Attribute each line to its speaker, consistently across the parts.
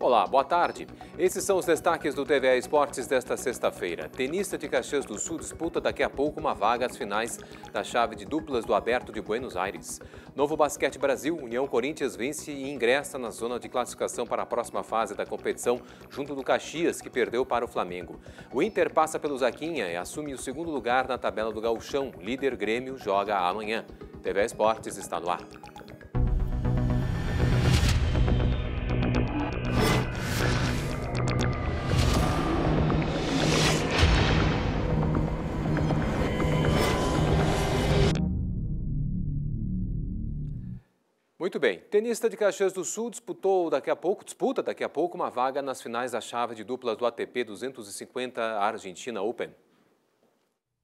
Speaker 1: Olá, boa tarde. Esses são os destaques do TVA Esportes desta sexta-feira. Tenista de Caxias do Sul disputa daqui a pouco uma vaga às finais da chave de duplas do Aberto de Buenos Aires. Novo Basquete Brasil, União Corinthians vence e ingressa na zona de classificação para a próxima fase da competição, junto do Caxias, que perdeu para o Flamengo. O Inter passa pelo Zaquinha e assume o segundo lugar na tabela do Gauchão. Líder Grêmio joga amanhã. TVA Esportes está no ar. Muito bem. Tenista de Caxias do Sul disputou daqui a pouco, disputa daqui a pouco uma vaga nas finais da chave de duplas do ATP 250 Argentina Open.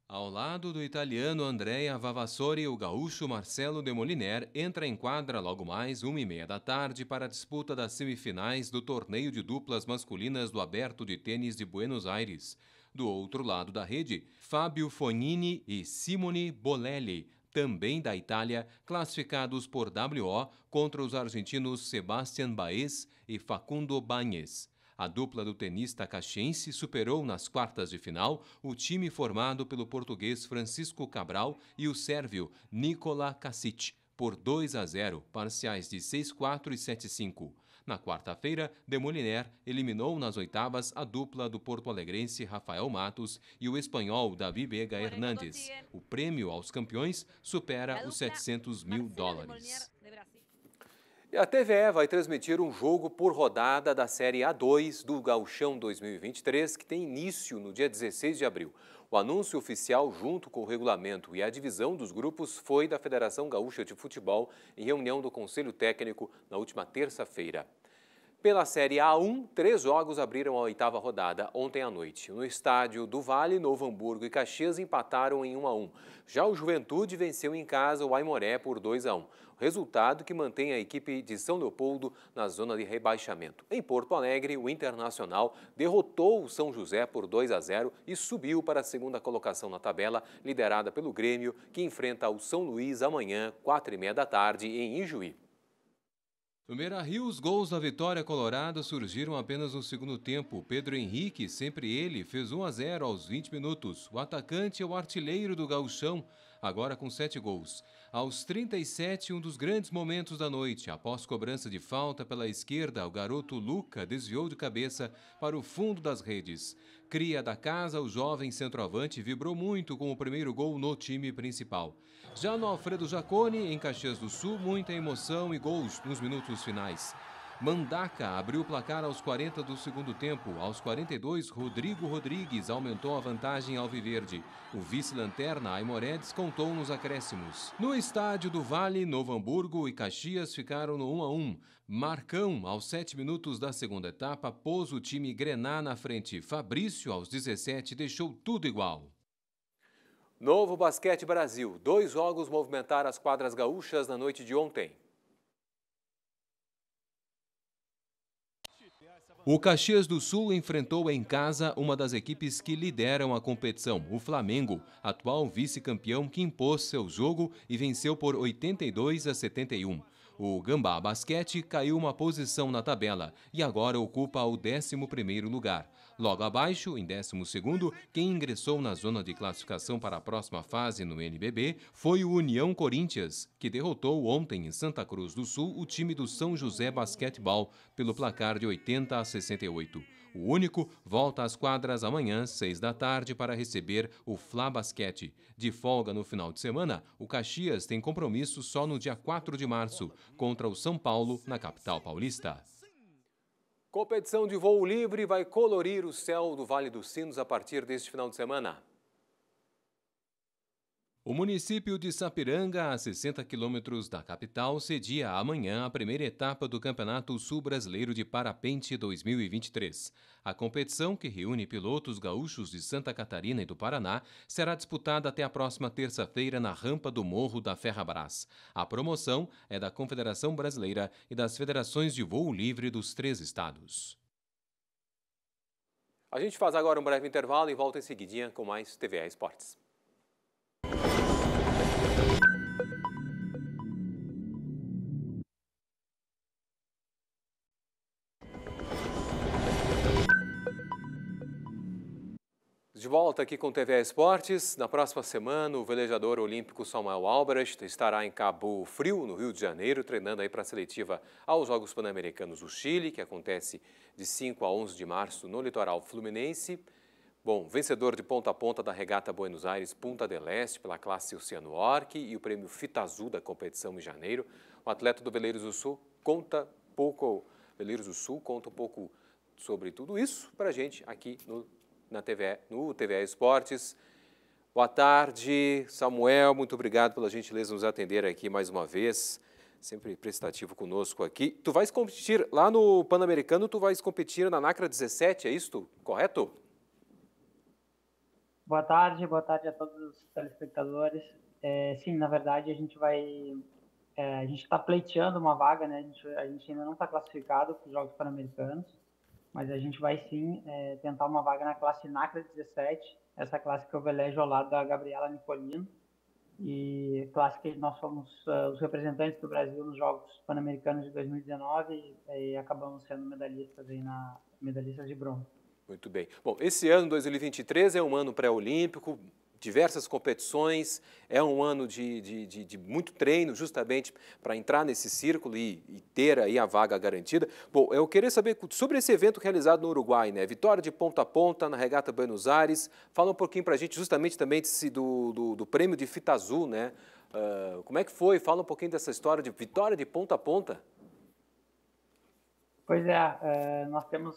Speaker 1: Ao lado do italiano Andrea Vavassori, o gaúcho Marcelo de Moliner entra em quadra logo mais, uma e meia da tarde, para a disputa das semifinais do torneio de duplas masculinas do Aberto de Tênis de Buenos Aires. Do outro lado da rede, Fábio Fognini e Simone Bolelli também da Itália, classificados por WO contra os argentinos Sebastián Baez e Facundo Bañez. A dupla do tenista caxiense superou nas quartas de final o time formado pelo português Francisco Cabral e o sérvio Nikola Kacic por 2 a 0, parciais de 6-4 e 7-5. Na quarta-feira, Demoliner eliminou nas oitavas a dupla do porto-alegrense Rafael Matos e o espanhol Davi Vega Hernandes. O prêmio aos campeões supera os 700 mil dólares. E a TVE vai transmitir um jogo por rodada da Série A2 do Gauchão 2023, que tem início no dia 16 de abril. O anúncio oficial, junto com o regulamento e a divisão dos grupos, foi da Federação Gaúcha de Futebol em reunião do Conselho Técnico na última terça-feira. Pela Série A1, três jogos abriram a oitava rodada ontem à noite. No estádio do Vale, Novo Hamburgo e Caxias empataram em 1 a 1. Já o Juventude venceu em casa o Aimoré por 2 a 1. Resultado que mantém a equipe de São Leopoldo na zona de rebaixamento. Em Porto Alegre, o Internacional derrotou o São José por 2 a 0 e subiu para a segunda colocação na tabela, liderada pelo Grêmio, que enfrenta o São Luís amanhã, 4 e meia da tarde, em Ijuí. Primeira Rio, os gols da vitória colorada surgiram apenas no segundo tempo. Pedro Henrique, sempre ele, fez 1 a 0 aos 20 minutos. O atacante é o artilheiro do gauchão, agora com sete gols. Aos 37, um dos grandes momentos da noite, após cobrança de falta pela esquerda, o garoto Luca desviou de cabeça para o fundo das redes. Cria da casa, o jovem centroavante vibrou muito com o primeiro gol no time principal. Já no Alfredo Jacone, em Caxias do Sul, muita emoção e gols nos minutos finais. Mandaca abriu o placar aos 40 do segundo tempo. Aos 42, Rodrigo Rodrigues aumentou a vantagem ao Viverde. O vice-lanterna Aimoré descontou nos acréscimos. No estádio do Vale, Novo Hamburgo e Caxias ficaram no 1 a 1. Marcão, aos 7 minutos da segunda etapa, pôs o time Grená na frente. Fabrício, aos 17, deixou tudo igual. Novo Basquete Brasil. Dois jogos movimentaram as quadras gaúchas na noite de ontem. O Caxias do Sul enfrentou em casa uma das equipes que lideram a competição, o Flamengo, atual vice-campeão que impôs seu jogo e venceu por 82 a 71. O Gambá Basquete caiu uma posição na tabela e agora ocupa o 11º lugar. Logo abaixo, em 12 quem ingressou na zona de classificação para a próxima fase no NBB foi o União Corinthians, que derrotou ontem em Santa Cruz do Sul o time do São José Basquetebol pelo placar de 80 a 68. O único volta às quadras amanhã, 6 da tarde, para receber o Fla Basquete. De folga no final de semana, o Caxias tem compromisso só no dia 4 de março, contra o São Paulo, na capital paulista. Competição de voo livre vai colorir o céu do Vale dos Sinos a partir deste final de semana. O município de Sapiranga, a 60 quilômetros da capital, cedia amanhã a primeira etapa do Campeonato Sul Brasileiro de Parapente 2023. A competição, que reúne pilotos gaúchos de Santa Catarina e do Paraná, será disputada até a próxima terça-feira na rampa do Morro da Ferrabras. A promoção é da Confederação Brasileira e das Federações de Voo Livre dos três estados. A gente faz agora um breve intervalo e volta em seguidinha com mais TVA Esportes. volta aqui com TV Esportes. Na próxima semana, o velejador olímpico Samuel Albrecht estará em Cabo Frio, no Rio de Janeiro, treinando aí para a seletiva aos Jogos Pan-Americanos do Chile, que acontece de 5 a 11 de março no litoral fluminense. Bom, vencedor de ponta a ponta da regata Buenos Aires Punta del Este pela classe Oceano Orc e o prêmio Fita Azul da competição em janeiro, o atleta do Beleiros do Sul conta pouco, Veleiros do Sul conta um pouco sobre tudo isso para a gente aqui no na TV, no TV Esportes. Boa tarde, Samuel. Muito obrigado pela gentileza nos atender aqui mais uma vez. Sempre prestativo conosco aqui. Tu vais competir lá no Pan-Americano, tu vais competir na NACRA 17, é isto? Correto?
Speaker 2: Boa tarde, boa tarde a todos os telespectadores. É, sim, na verdade, a gente vai. É, a gente está pleiteando uma vaga, né? A gente, a gente ainda não está classificado para os Jogos Pan-Americanos mas a gente vai sim é, tentar uma vaga na classe NACRA 17, essa classe que eu velejo ao lado da Gabriela Nicolino, e classe que nós fomos uh, é, os representantes do Brasil nos Jogos Pan-Americanos de 2019 e, é, e, acabamos sendo medalhistas, aí na, medalhistas de bronze.
Speaker 1: Muito bem. Bom, esse ano, 2023, é um ano pré-olímpico, diversas competições, é um ano de, de, de, de muito treino, justamente para entrar nesse círculo e, e, ter aí a vaga garantida. Bom, eu queria saber sobre esse evento realizado no Uruguai, né? Vitória de ponta a ponta na Regata Buenos Aires. Fala um pouquinho para a gente, justamente também desse, do, do, do, prêmio de fita azul, né? Uh, como é que foi? Fala um pouquinho dessa história de vitória de ponta a ponta.
Speaker 2: Pois é, eh, nós temos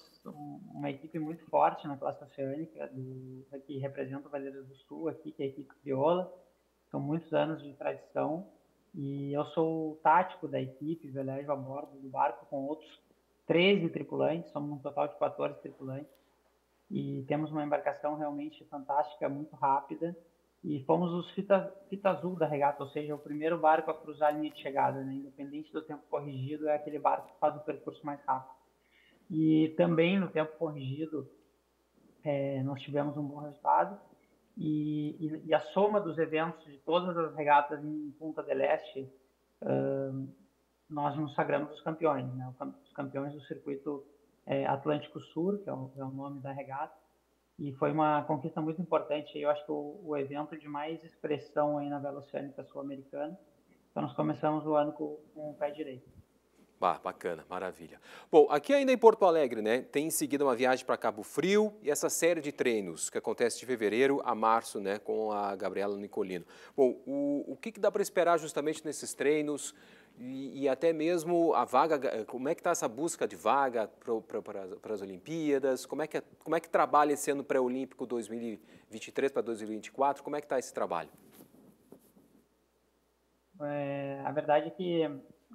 Speaker 2: uma equipe muito forte na classe oceânica, do, que representa o Valeiro do Sul aqui, que é a equipe Viola São muitos anos de tradição e eu sou o tático da equipe, velejo a bordo do barco com outros 13 tripulantes, somos um total de 14 tripulantes. E temos uma embarcação realmente fantástica, muito rápida, e fomos os fita, fita azul da regata, ou seja, o primeiro barco a cruzar a linha de chegada, né? independente do tempo corrigido, é aquele barco que faz o percurso mais rápido. E também no tempo corrigido, é, nós tivemos um bom resultado. E, e, e, a soma dos eventos de todas as regatas em Punta del Este, uh, nós nos sagramos os campeões, né? os campeões do circuito é, Atlântico Sul, que é o, é o nome da regata e foi uma conquista muito importante. Eu acho que o, o evento de mais expressão aí na Vela Oceânica Sul-Americana. Então, nós começamos o ano com, com o pé direito.
Speaker 1: Bah, bacana, maravilha. Bom, aqui ainda em Porto Alegre, né, tem em seguida uma viagem para Cabo Frio e essa série de treinos que acontece de fevereiro a março, né, com a Gabriela Nicolino. Bom, o, o que, que dá para esperar justamente nesses treinos? E, e, até mesmo a vaga, eh, como é que está essa busca de vaga para as Olimpíadas? Como é que, é, como é que trabalha esse ano pré-olímpico 2023 para 2024? Como é que está esse trabalho?
Speaker 2: É, a verdade é que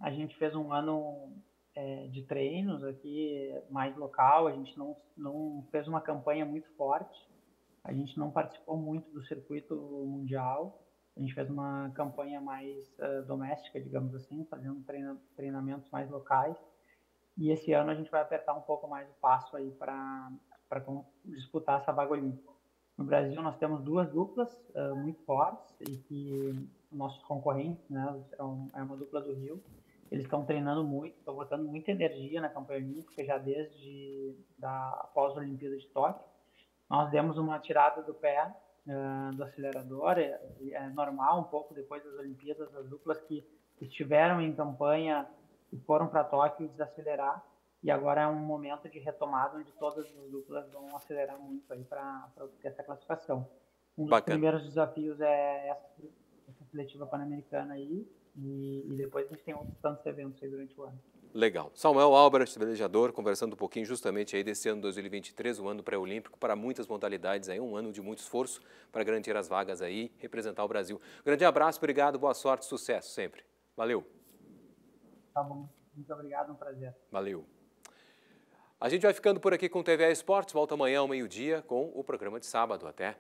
Speaker 2: a gente fez um ano é, de treinos aqui mais local, a gente não, não fez uma campanha muito forte, a gente não participou muito do circuito mundial, a gente fez uma campanha mais uh, doméstica, digamos assim, fazendo treina, treinamentos mais locais. E esse ano a gente vai apertar um pouco mais o passo aí para disputar essa vaga olímpica. No Brasil nós temos duas duplas uh, muito fortes e que nossos concorrentes, né, é uma dupla do Rio, eles estão treinando muito, estão botando muita energia na campanha olímpica já desde da pós-Olimpíada de Tóquio. Nós demos uma tirada do pé uh, do acelerador, é, é, normal um pouco depois das Olimpíadas, as duplas que estiveram em campanha e foram para Tóquio desacelerar, e agora é um momento de retomada onde todas as duplas vão acelerar muito aí para essa classificação.
Speaker 1: Um dos Bacana. primeiros
Speaker 2: desafios é essa, essa seletiva pan-americana aí, e, e depois a gente tem outros tantos eventos aí durante o ano.
Speaker 1: Legal. Samuel Albert, velejador, conversando um pouquinho justamente aí desse ano 2023, um ano pré-olímpico para muitas modalidades aí, um ano de muito esforço para garantir as vagas aí, representar o Brasil. Grande abraço, obrigado, boa sorte, sucesso sempre. Valeu.
Speaker 2: Tá bom. Muito obrigado, um prazer.
Speaker 1: Valeu. A gente vai ficando por aqui com o TVA Esportes. Volta amanhã ao meio-dia com o programa de sábado. Até.